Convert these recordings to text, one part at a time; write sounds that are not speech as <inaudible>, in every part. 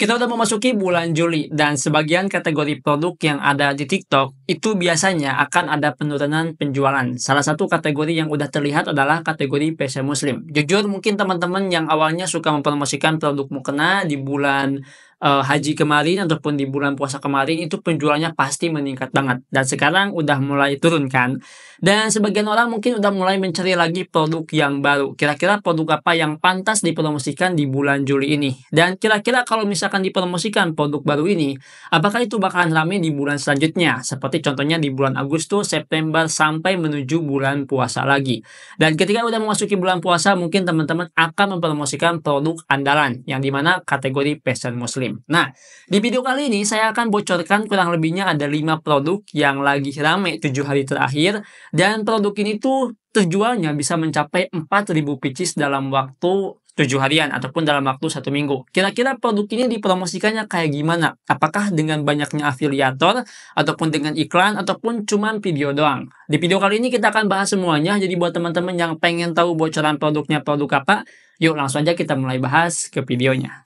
Kita udah memasuki bulan Juli dan sebagian kategori produk yang ada di TikTok itu biasanya akan ada penurunan penjualan. Salah satu kategori yang udah terlihat adalah kategori PC Muslim. Jujur mungkin teman-teman yang awalnya suka mempromosikan produk mukena di bulan uh, haji kemarin ataupun di bulan puasa kemarin itu penjualannya pasti meningkat banget dan sekarang udah mulai turun kan dan sebagian orang mungkin udah mulai mencari lagi produk yang baru kira-kira produk apa yang pantas dipromosikan di bulan Juli ini dan kira-kira kalau misalkan dipromosikan produk baru ini apakah itu bakalan ramai di bulan selanjutnya seperti contohnya di bulan Agustus September sampai menuju bulan puasa lagi dan ketika udah memasuki bulan puasa mungkin teman-teman akan mempromosikan produk andalan yang dimana kategori fashion muslim Nah, di video kali ini saya akan bocorkan kurang lebihnya ada 5 produk yang lagi rame 7 hari terakhir dan produk ini tuh terjualnya bisa mencapai 4000 pieces dalam waktu tujuh harian ataupun dalam waktu satu minggu. Kira-kira produk ini dipromosikannya kayak gimana? Apakah dengan banyaknya afiliator ataupun dengan iklan ataupun cuman video doang? Di video kali ini kita akan bahas semuanya. Jadi buat teman-teman yang pengen tahu bocoran produknya produk apa, yuk langsung aja kita mulai bahas ke videonya.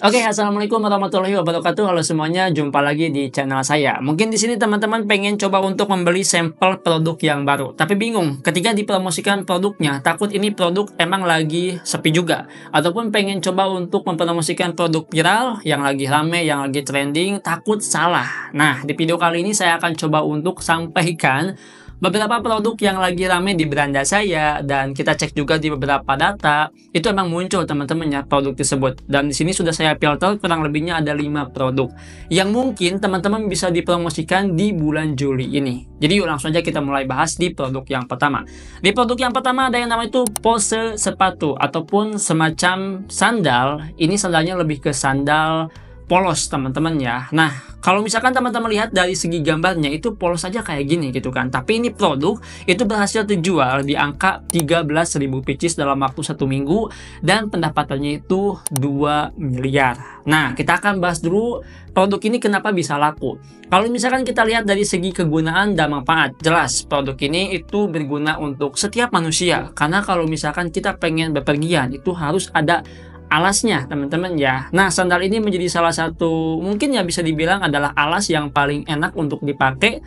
Oke, okay, assalamualaikum warahmatullahi wabarakatuh. Halo semuanya, jumpa lagi di channel saya. Mungkin di sini teman-teman pengen coba untuk membeli sampel produk yang baru, tapi bingung ketika dipromosikan produknya, takut ini produk emang lagi sepi juga, ataupun pengen coba untuk mempromosikan produk viral yang lagi rame, yang lagi trending, takut salah. Nah, di video kali ini saya akan coba untuk sampaikan beberapa produk yang lagi rame di beranda saya dan kita cek juga di beberapa data itu emang muncul teman-teman ya produk tersebut dan di sini sudah saya filter kurang lebihnya ada 5 produk yang mungkin teman-teman bisa dipromosikan di bulan Juli ini jadi yuk langsung aja kita mulai bahas di produk yang pertama di produk yang pertama ada yang namanya itu pose sepatu ataupun semacam sandal ini sandalnya lebih ke sandal polos teman-teman ya. Nah, kalau misalkan teman-teman lihat dari segi gambarnya itu polos aja kayak gini gitu kan. Tapi ini produk itu berhasil terjual di angka 13.000 pcs dalam waktu satu minggu dan pendapatannya itu 2 miliar. Nah, kita akan bahas dulu produk ini kenapa bisa laku. Kalau misalkan kita lihat dari segi kegunaan dan manfaat, jelas produk ini itu berguna untuk setiap manusia. Karena kalau misalkan kita pengen bepergian itu harus ada alasnya teman-teman ya. Nah sandal ini menjadi salah satu mungkin ya bisa dibilang adalah alas yang paling enak untuk dipakai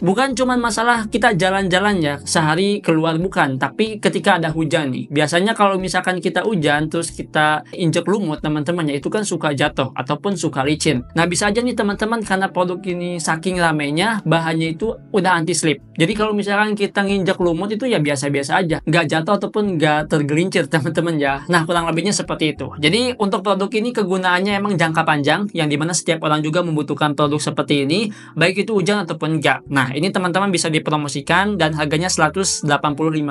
Bukan cuma masalah kita jalan-jalan ya, sehari keluar bukan, tapi ketika ada hujan nih. Biasanya kalau misalkan kita hujan terus kita injek lumut teman-teman ya itu kan suka jatuh ataupun suka licin. Nah bisa aja nih teman-teman karena produk ini saking ramenya bahannya itu udah anti slip. Jadi kalau misalkan kita nginjek lumut itu ya biasa-biasa aja, nggak jatuh ataupun nggak tergelincir teman-teman ya. Nah kurang lebihnya seperti itu. Jadi untuk produk ini kegunaannya emang jangka panjang yang dimana setiap orang juga membutuhkan produk seperti ini baik itu hujan ataupun enggak. Nah Nah, ini teman-teman bisa dipromosikan dan harganya 185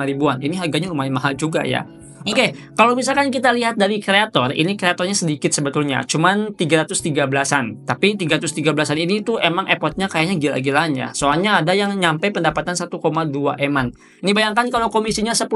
ribuan. Ini harganya lumayan mahal juga ya. Oke, okay, kalau misalkan kita lihat dari kreator, ini kreatornya sedikit sebetulnya, cuman 313-an. Tapi 313-an ini tuh emang effortnya kayaknya gila-gilaan ya. Soalnya ada yang nyampe pendapatan 1,2 eman. Ini bayangkan kalau komisinya 10%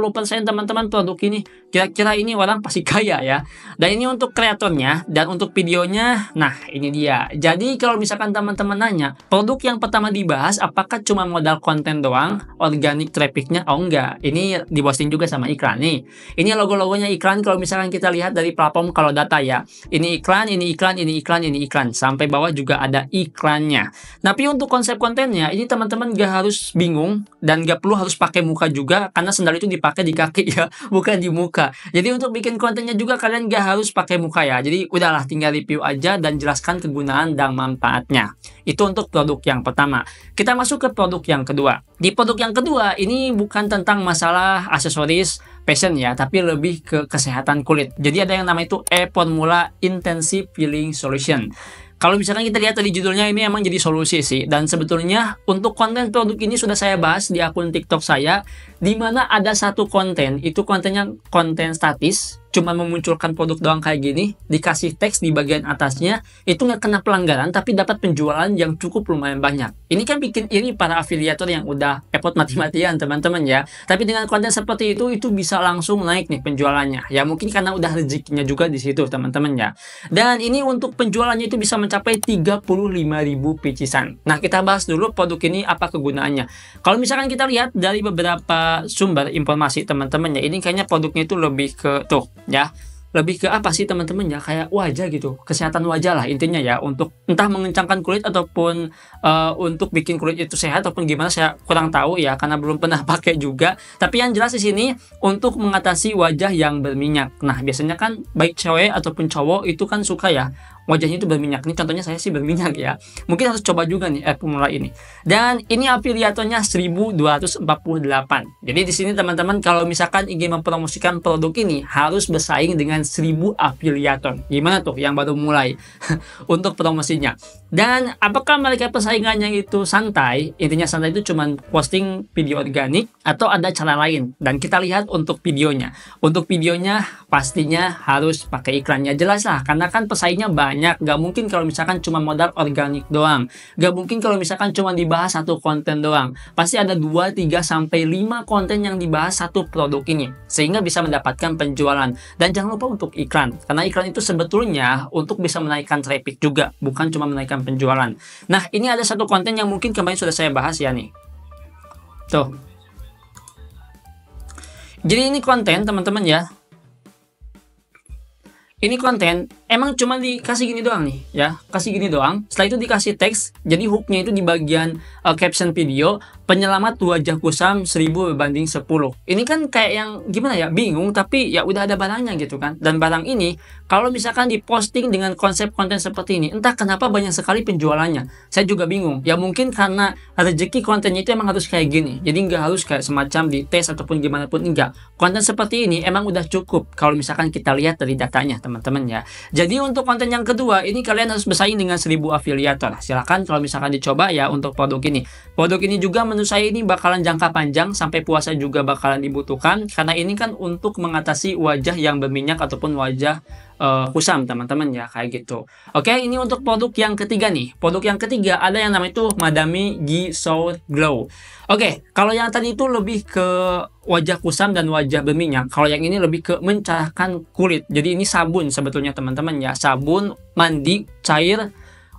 teman-teman produk ini, kira-kira ini orang pasti kaya ya. Dan ini untuk kreatornya, dan untuk videonya, nah ini dia. Jadi kalau misalkan teman-teman nanya, produk yang pertama dibahas apakah cuma modal konten doang, organik trafficnya, oh enggak. Ini diposting juga sama iklan nih. Ini logo-logonya iklan kalau misalkan kita lihat dari platform kalau data ya. Ini iklan, ini iklan, ini iklan, ini iklan. Sampai bawah juga ada iklannya. Tapi untuk konsep kontennya, ini teman-teman gak harus bingung dan gak perlu harus pakai muka juga karena sendal itu dipakai di kaki ya, <laughs> bukan di muka. Jadi untuk bikin kontennya juga kalian gak harus pakai muka ya. Jadi udahlah tinggal review aja dan jelaskan kegunaan dan manfaatnya. Itu untuk produk yang pertama. Kita masuk ke produk yang kedua. Di produk yang kedua ini bukan tentang masalah aksesoris fashion ya, tapi lebih ke kesehatan kulit. Jadi ada yang namanya itu Epon Mula intensive peeling solution. Kalau misalkan kita lihat tadi judulnya ini emang jadi solusi sih dan sebetulnya untuk konten produk ini sudah saya bahas di akun TikTok saya di mana ada satu konten itu kontennya konten statis cuma memunculkan produk doang kayak gini, dikasih teks di bagian atasnya, itu nggak kena pelanggaran tapi dapat penjualan yang cukup lumayan banyak. Ini kan bikin ini para afiliator yang udah repot mati-matian teman-teman ya. Tapi dengan konten seperti itu, itu bisa langsung naik nih penjualannya. Ya mungkin karena udah rezekinya juga di situ teman-teman ya. Dan ini untuk penjualannya itu bisa mencapai 35.000 picisan. Nah kita bahas dulu produk ini apa kegunaannya. Kalau misalkan kita lihat dari beberapa sumber informasi teman-teman ya, ini kayaknya produknya itu lebih ke tuh ya lebih ke apa sih teman-teman ya kayak wajah gitu kesehatan wajah lah intinya ya untuk entah mengencangkan kulit ataupun uh, untuk bikin kulit itu sehat ataupun gimana saya kurang tahu ya karena belum pernah <laughs> pakai juga tapi yang jelas di sini untuk mengatasi wajah yang berminyak nah biasanya kan baik cewek ataupun cowok itu kan suka ya wajahnya itu berminyak nih, contohnya saya sih berminyak ya mungkin harus coba juga nih air eh, pemula ini dan ini afiliatornya 1248 jadi di sini teman-teman kalau misalkan ingin mempromosikan produk ini harus bersaing dengan 1000 afiliator gimana tuh yang baru mulai <laughs> untuk promosinya dan apakah mereka persaingannya itu santai intinya santai itu cuma posting video organik atau ada cara lain dan kita lihat untuk videonya untuk videonya pastinya harus pakai iklannya jelas lah karena kan pesaingnya banyak banyak nggak mungkin kalau misalkan cuma modal organik doang gak mungkin kalau misalkan cuma dibahas satu konten doang pasti ada 2, 3, sampai 5 konten yang dibahas satu produk ini sehingga bisa mendapatkan penjualan dan jangan lupa untuk iklan karena iklan itu sebetulnya untuk bisa menaikkan traffic juga bukan cuma menaikkan penjualan nah ini ada satu konten yang mungkin kemarin sudah saya bahas ya nih tuh jadi ini konten teman-teman ya ini konten emang cuma dikasih gini doang nih ya kasih gini doang setelah itu dikasih teks jadi hooknya itu di bagian uh, caption video penyelamat wajah kusam 1000 berbanding 10 ini kan kayak yang gimana ya bingung tapi ya udah ada barangnya gitu kan dan barang ini kalau misalkan diposting dengan konsep konten seperti ini entah kenapa banyak sekali penjualannya saya juga bingung ya mungkin karena rezeki kontennya itu emang harus kayak gini jadi nggak harus kayak semacam di tes ataupun gimana pun enggak konten seperti ini emang udah cukup kalau misalkan kita lihat dari datanya teman-teman ya jadi untuk konten yang kedua ini kalian harus bersaing dengan 1000 afiliator. Silahkan kalau misalkan dicoba ya untuk produk ini. Produk ini juga menurut saya ini bakalan jangka panjang sampai puasa juga bakalan dibutuhkan karena ini kan untuk mengatasi wajah yang berminyak ataupun wajah uh, eh, kusam teman-teman ya kayak gitu. Oke, ini untuk produk yang ketiga nih. Produk yang ketiga ada yang namanya itu Madami Gisou Glow. Oke, kalau yang tadi itu lebih ke wajah kusam dan wajah berminyak. Kalau yang ini lebih ke mencerahkan kulit. Jadi ini sabun sebetulnya teman-teman ya. Sabun mandi cair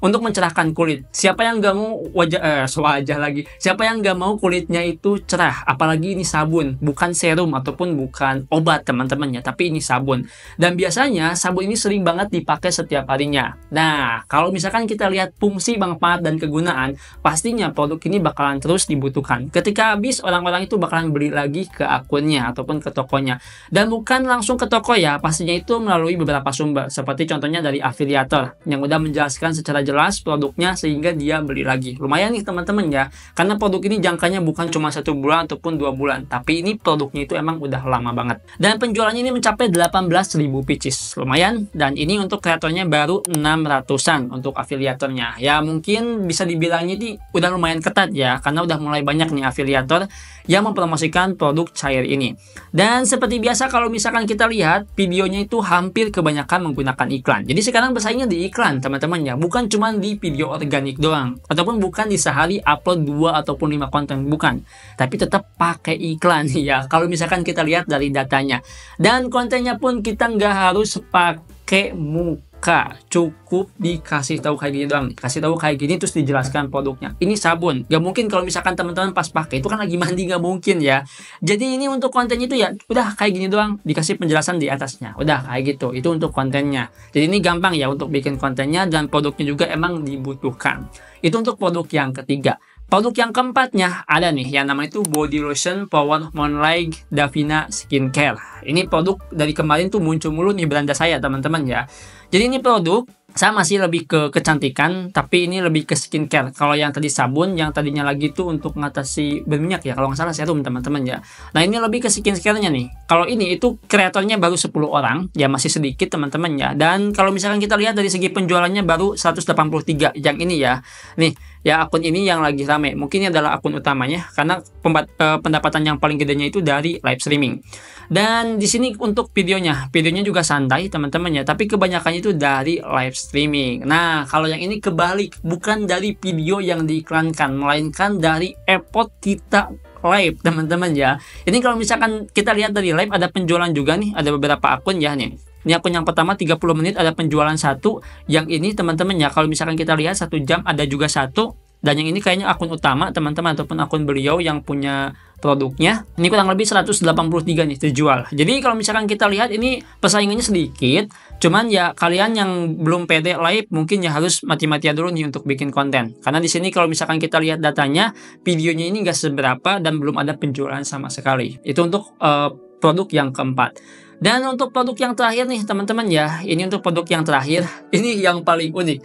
untuk mencerahkan kulit. Siapa yang gak mau wajah eh, wajah lagi? Siapa yang gak mau kulitnya itu cerah? Apalagi ini sabun, bukan serum ataupun bukan obat teman-temannya, tapi ini sabun. Dan biasanya sabun ini sering banget dipakai setiap harinya. Nah, kalau misalkan kita lihat fungsi, manfaat dan kegunaan, pastinya produk ini bakalan terus dibutuhkan. Ketika habis orang-orang itu bakalan beli lagi ke akunnya ataupun ke tokonya. Dan bukan langsung ke toko ya, pastinya itu melalui beberapa sumber seperti contohnya dari afiliator yang udah menjelaskan secara jelas jelas produknya sehingga dia beli lagi. Lumayan nih teman-teman ya, karena produk ini jangkanya bukan cuma satu bulan ataupun dua bulan, tapi ini produknya itu emang udah lama banget. Dan penjualannya ini mencapai 18.000 pieces, lumayan. Dan ini untuk kreatornya baru 600-an untuk afiliatornya. Ya mungkin bisa dibilangnya ini udah lumayan ketat ya, karena udah mulai banyak nih afiliator yang mempromosikan produk cair ini. Dan seperti biasa kalau misalkan kita lihat, videonya itu hampir kebanyakan menggunakan iklan. Jadi sekarang bersaingnya di iklan teman-teman ya, bukan cuma cuma di video organik doang ataupun bukan di sehari upload dua ataupun lima konten bukan tapi tetap pakai iklan <laughs> ya kalau misalkan kita lihat dari datanya dan kontennya pun kita nggak harus pakai muka maka cukup dikasih tahu kayak gini doang kasih tahu kayak gini terus dijelaskan produknya ini sabun gak mungkin kalau misalkan teman-teman pas pakai itu kan lagi mandi gak mungkin ya jadi ini untuk konten itu ya udah kayak gini doang dikasih penjelasan di atasnya udah kayak gitu itu untuk kontennya jadi ini gampang ya untuk bikin kontennya dan produknya juga emang dibutuhkan itu untuk produk yang ketiga Produk yang keempatnya ada nih yang namanya itu Body Lotion Power Moonlight Davina Skincare. Ini produk dari kemarin tuh muncul mulu nih beranda saya teman-teman ya. Jadi ini produk saya masih lebih ke kecantikan tapi ini lebih ke skincare kalau yang tadi sabun yang tadinya lagi itu untuk mengatasi berminyak ya kalau nggak salah serum teman-teman ya nah ini lebih ke skincare nya nih kalau ini itu kreatornya baru 10 orang ya masih sedikit teman-teman ya dan kalau misalkan kita lihat dari segi penjualannya baru 183 yang ini ya nih ya akun ini yang lagi rame mungkin ini adalah akun utamanya karena eh, pendapatan yang paling gedenya itu dari live streaming dan di sini untuk videonya videonya juga santai teman-teman ya tapi kebanyakan itu dari live live streaming. Nah, kalau yang ini kebalik, bukan dari video yang diiklankan, melainkan dari epot kita live, teman-teman ya. Ini kalau misalkan kita lihat dari live ada penjualan juga nih, ada beberapa akun ya nih. Ini akun yang pertama 30 menit ada penjualan satu, yang ini teman-teman ya kalau misalkan kita lihat satu jam ada juga satu, dan yang ini kayaknya akun utama teman-teman ataupun akun beliau yang punya produknya ini kurang lebih 183 nih terjual jadi kalau misalkan kita lihat ini persaingannya sedikit cuman ya kalian yang belum pede live mungkin ya harus mati-matian dulu nih untuk bikin konten karena di sini kalau misalkan kita lihat datanya videonya ini nggak seberapa dan belum ada penjualan sama sekali itu untuk uh, produk yang keempat dan untuk produk yang terakhir nih teman-teman ya ini untuk produk yang terakhir <laughs> ini yang paling unik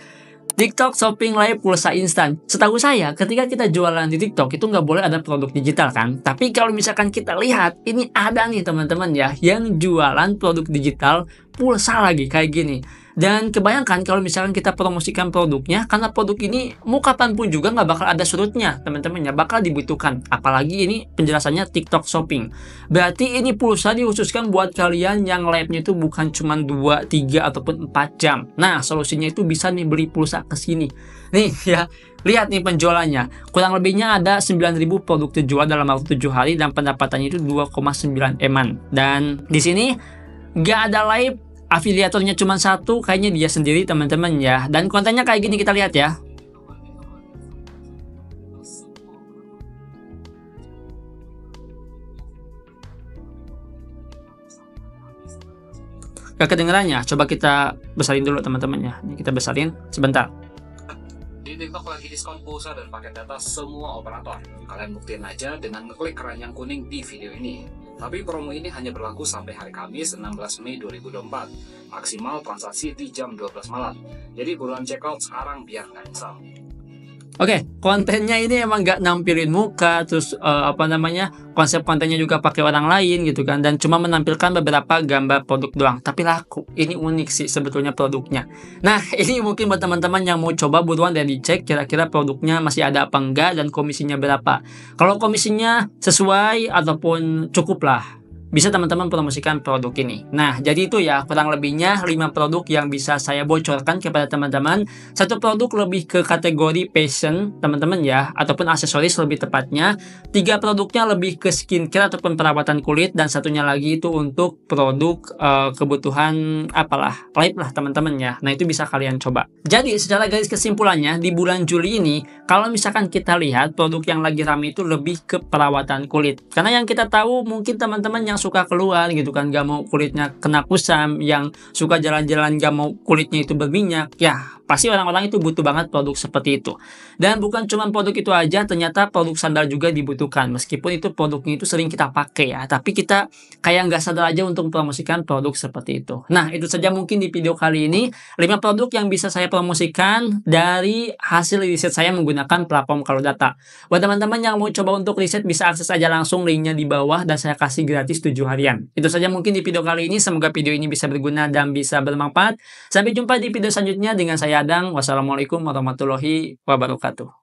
TikTok Shopping Live pulsa instan. Setahu saya, ketika kita jualan di TikTok itu nggak boleh ada produk digital kan? Tapi kalau misalkan kita lihat, ini ada nih teman-teman ya, yang jualan produk digital pulsa lagi kayak gini. Dan kebayangkan kalau misalkan kita promosikan produknya, karena produk ini mau kapanpun juga nggak bakal ada surutnya, teman-teman ya, bakal dibutuhkan. Apalagi ini penjelasannya TikTok Shopping. Berarti ini pulsa dikhususkan buat kalian yang live-nya itu bukan cuma 2, 3, ataupun 4 jam. Nah, solusinya itu bisa nih beli pulsa ke sini. Nih ya, lihat nih penjualannya. Kurang lebihnya ada 9.000 produk terjual dalam waktu 7 hari dan pendapatannya itu 2,9 eman. Dan di sini nggak ada live afiliatornya cuma satu kayaknya dia sendiri teman-teman ya dan kontennya kayak gini kita lihat ya gak kedengerannya coba kita besarin dulu teman-teman ya ini kita besarin sebentar di TikTok lagi diskon pulsa dan paket data semua operator kalian buktiin aja dengan ngeklik keranjang kuning di video ini tapi promo ini hanya berlaku sampai hari Kamis 16 Mei 2024, maksimal transaksi di jam 12 malam. Jadi buruan check out sekarang biar nggak nyesal. Oke, okay, kontennya ini emang nggak nampilin muka, terus uh, apa namanya konsep kontennya juga pakai orang lain gitu kan, dan cuma menampilkan beberapa gambar produk doang. Tapi laku, ini unik sih sebetulnya produknya. Nah, <laughs> ini mungkin buat teman-teman yang mau coba buruan dan dicek kira-kira produknya masih ada apa enggak dan komisinya berapa. Kalau komisinya sesuai ataupun cukup lah, bisa teman-teman promosikan produk ini. Nah, jadi itu ya kurang lebihnya 5 produk yang bisa saya bocorkan kepada teman-teman. Satu produk lebih ke kategori fashion, teman-teman ya, ataupun aksesoris lebih tepatnya. Tiga produknya lebih ke skincare ataupun perawatan kulit dan satunya lagi itu untuk produk uh, kebutuhan apalah, live lah teman-teman ya. Nah, itu bisa kalian coba. Jadi, secara garis kesimpulannya di bulan Juli ini, kalau misalkan kita lihat produk yang lagi ramai itu lebih ke perawatan kulit. Karena yang kita tahu mungkin teman-teman yang suka keluar gitu kan gak mau kulitnya kena kusam yang suka jalan-jalan gak mau kulitnya itu berminyak ya pasti orang-orang itu butuh banget produk seperti itu dan bukan cuma produk itu aja ternyata produk sandal juga dibutuhkan meskipun itu produknya itu sering kita pakai ya tapi kita kayak nggak sadar aja untuk promosikan produk seperti itu nah itu saja mungkin di video kali ini 5 produk yang bisa saya promosikan dari hasil riset saya menggunakan platform kalau data buat teman-teman yang mau coba untuk riset bisa akses aja langsung linknya di bawah dan saya kasih gratis 7 harian. Itu saja mungkin di video kali ini. Semoga video ini bisa berguna dan bisa bermanfaat. Sampai jumpa di video selanjutnya dengan saya Adang. Wassalamualaikum warahmatullahi wabarakatuh.